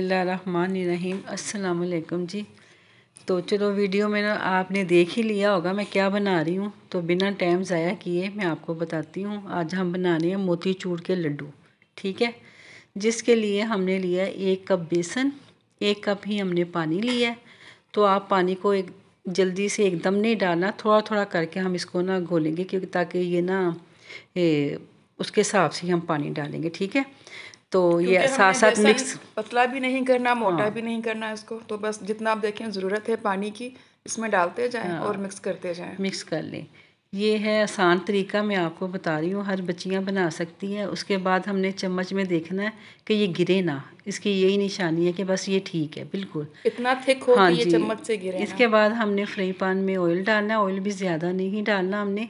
बिसमीम अल्लाम जी तो चलो वीडियो में ना आपने देख ही लिया होगा मैं क्या बना रही हूँ तो बिना टाइम ज़ाया किए मैं आपको बताती हूँ आज हम बना रहे हैं मोती चूर के लड्डू ठीक है जिसके लिए हमने लिया एक कप बेसन एक कप ही हमने पानी लिया है तो आप पानी को एक जल्दी से एकदम नहीं डालना थोड़ा थोड़ा करके हम इसको ना घोलेंगे क्योंकि ताकि ये ना ए, उसके हिसाब से हम पानी डालेंगे ठीक है तो ये साथ साथ मिक्स पतला भी नहीं करना मोटा हाँ। भी नहीं करना इसको तो बस जितना आप देखें ज़रूरत है पानी की इसमें डालते जाएं हाँ। और मिक्स करते जाएं मिक्स कर लें ये है आसान तरीका मैं आपको बता रही हूँ हर बच्चियाँ बना सकती है उसके बाद हमने चम्मच में देखना है कि ये गिरे ना इसकी यही निशानी है कि बस ये ठीक है बिल्कुल इतना थिक हो हाँ कि ये चम्मच से गिरे इसके बाद हमने फ्राई पान में ऑयल डालना ऑयल भी ज़्यादा नहीं डालना हमने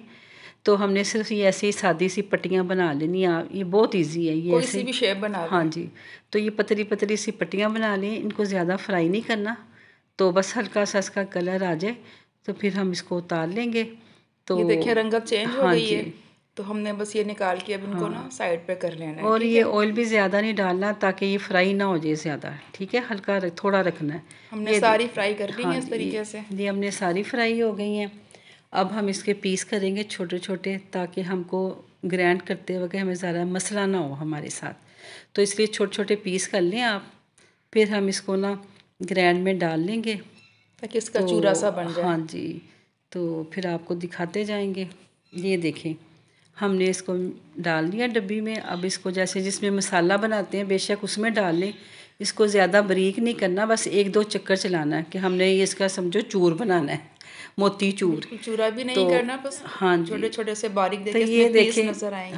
तो हमने सिर्फ ये ऐसे ही सादी सी पट्टियाँ बना लेनी आप ये बहुत इजी है ये कोई सी भी शेप बना हाँ जी तो ये पतली पतली सी पट्टियाँ बना लें इनको ज़्यादा फ्राई नहीं करना तो बस हल्का सा इसका कलर आ जाए तो फिर हम इसको उतार लेंगे तो ये देखिए रंगत चेंज हाँ हो गई है तो हमने बस ये निकाल के अब इनको हाँ। ना साइड पे कर लेना है और ये ऑयल भी ज़्यादा नहीं डालना ताकि ये फ्राई ना हो जाए ज़्यादा ठीक है हल्का थोड़ा रखना है हमने सारी फ्राई कर ली है हाँ इस तरीके से ये हमने सारी फ्राई हो गई हैं अब हम इसके पीस करेंगे छोटे छोटे ताकि हमको ग्रैंड करते वक्त हमें ज़्यादा मसला ना हो हमारे साथ तो इसलिए छोटे छोटे पीस कर लें आप फिर हम इसको ना ग्रैंड में डाल लेंगे ताकि इसका तो, चूरा सा बन जाए हाँ जी तो फिर आपको दिखाते जाएंगे ये देखें हमने इसको डाल लिया डब्बी में अब इसको जैसे जिसमें मसाला बनाते हैं बेशक उसमें डाल लें इसको ज़्यादा बरीक नहीं करना बस एक दो चक्कर चलाना है कि हमने इसका समझो चूर बनाना है मोती चूर चूरा भी नहीं तो, करना बस हाँ छोटे छोटे से बारीक तो ये देखे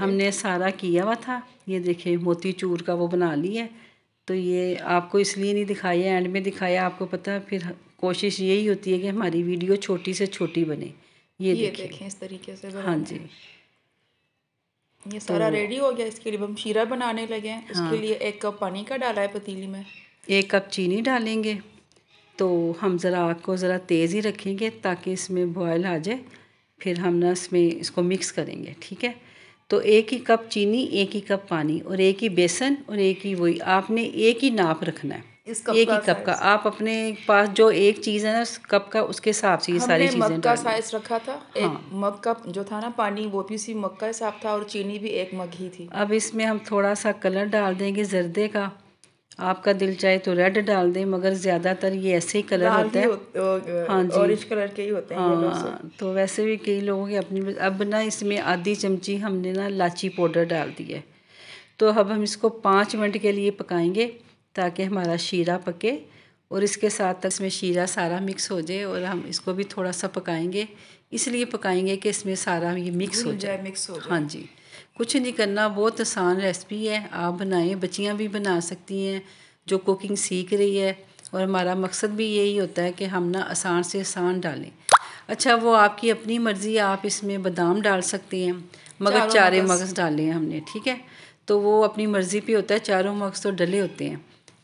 हमने सारा किया हुआ था ये देखे मोती चूर का वो बना लिया है तो ये आपको इसलिए नहीं दिखाया एंड में दिखाया आपको पता है फिर कोशिश यही होती है कि हमारी वीडियो छोटी से छोटी बने ये, ये देखें इस तरीके से हाँ जी ये सारा तो, रेडी हो गया इसके लिए हम शीरा बनाने लगे हैं हाँ, इसके लिए एक कप पानी का डाला है पतीली में एक कप चीनी डालेंगे तो हम ज़रा आग को ज़रा तेज़ ही रखेंगे ताकि इसमें बॉयल आ जाए फिर हम ना इसमें इसको मिक्स करेंगे ठीक है तो एक ही कप चीनी एक ही कप पानी और एक ही बेसन और एक ही वही आपने एक ही नाप रखना है इस कप एक ही कप का आप अपने पास जो एक चीज़ है ना उस कप का उसके हिसाब से ये सारी चीज़ें मग का साइज रखा था हाँ। एक मग का जो था ना पानी वो भी उसी मग का हिसाब था और चीनी भी एक मग ही थी अब इसमें हम थोड़ा सा कलर डाल देंगे जर्दे का आपका दिल चाहे तो रेड डाल दें मगर ज़्यादातर ये ऐसे ही कलर होते हैं हाँ जी ऑरेंज कलर के ही होते हैं हाँ तो वैसे भी कई लोगों के अपनी अब ना इसमें आधी चमची हमने ना लाची पाउडर डाल दी है तो अब हम इसको पाँच मिनट के लिए पकाएंगे ताकि हमारा शीरा पके और इसके साथ तक इसमें शीरा सारा मिक्स हो जाए और हम इसको भी थोड़ा सा पकाएंगे इसलिए पकाएंगे कि इसमें सारा ये मिक्स हो जाए मिक्स हो जाए हाँ जी कुछ नहीं करना बहुत आसान रेसिपी है आप बनाएं बच्चियाँ भी बना सकती हैं जो कुकिंग सीख रही है और हमारा मकसद भी यही होता है कि हम ना आसान से आसान डालें अच्छा वो आपकी अपनी मर्ज़ी आप इसमें बादाम डाल सकते हैं मगर चारे मगज़ डाले हैं हमने ठीक है तो वो अपनी मर्ज़ी पे होता है चारों मगज़ तो डले होते हैं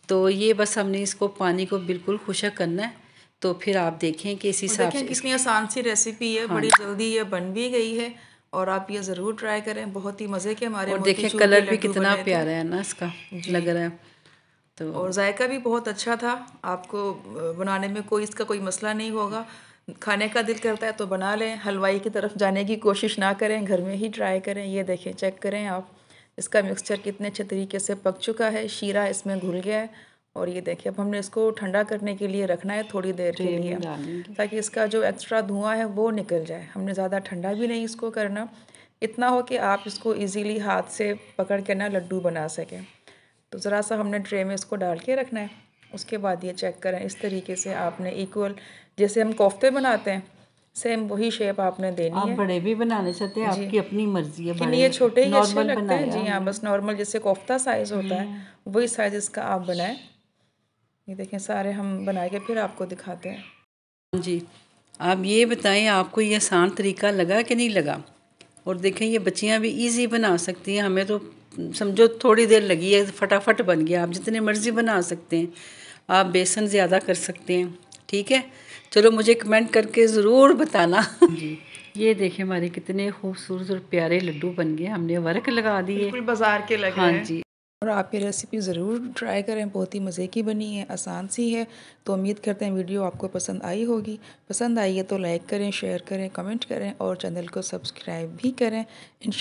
तो ये बस हमने इसको पानी को बिल्कुल खुशक करना है तो फिर आप देखें कि इस हिसाब से इसकी आसान सी रेसिपी है हाँ। बड़ी जल्दी ये बन भी गई है और आप ये ज़रूर ट्राई करें बहुत ही मज़े के हमारे और देखें कलर भी कितना प्यारा है ना इसका लग रहा है तो और जायका भी बहुत अच्छा था आपको बनाने में कोई इसका कोई मसला नहीं होगा खाने का दिल करता है तो बना लें हलवाई की तरफ जाने की कोशिश ना करें घर में ही ट्राई करें ये देखें चेक करें आप इसका मिक्सचर कितने अच्छे तरीके से पक चुका है शीरा इसमें घुल गया है और ये देखिए अब हमने इसको ठंडा करने के लिए रखना है थोड़ी देर के लिए ताकि इसका जो एक्स्ट्रा धुआं है वो निकल जाए हमने ज़्यादा ठंडा भी नहीं इसको करना इतना हो कि आप इसको इजीली हाथ से पकड़ के ना लड्डू बना सकें तो ज़रा सा हमने ट्रे में इसको डाल के रखना है उसके बाद ये चेक करें इस तरीके से आपने इक्वल जैसे हम कोफ्ते बनाते हैं सेम वही शेप आपने देनी आप है बड़े भी बनाने चाहते हैं आपकी अपनी मर्जी है ये छोटे ही अच्छे लगते हैं जी हाँ बस नॉर्मल जैसे कोफ्ता साइज़ होता है हम्म। वही साइज़ इसका आप बनाएं ये देखें सारे हम बना के फिर आपको दिखाते हैं जी आप ये बताएं आपको ये आसान तरीका लगा कि नहीं लगा और देखें ये बच्चियाँ भी इजी बना सकती हैं हमें तो समझो थोड़ी देर लगी है फटाफट बन गया आप जितने मर्ज़ी बना सकते हैं आप बेसन ज़्यादा कर सकते हैं ठीक है चलो मुझे कमेंट करके ज़रूर बताना जी ये देखें हमारे कितने खूबसूरत और प्यारे लड्डू बन गए हमने वर्क लगा दिए बाजार के लगे हाँ जी और आप ये रेसिपी ज़रूर ट्राई करें बहुत ही मज़े की बनी है आसान सी है तो उम्मीद करते हैं वीडियो आपको पसंद आई होगी पसंद आई है तो लाइक करें शेयर करें कमेंट करें और चैनल को सब्सक्राइब भी करें इन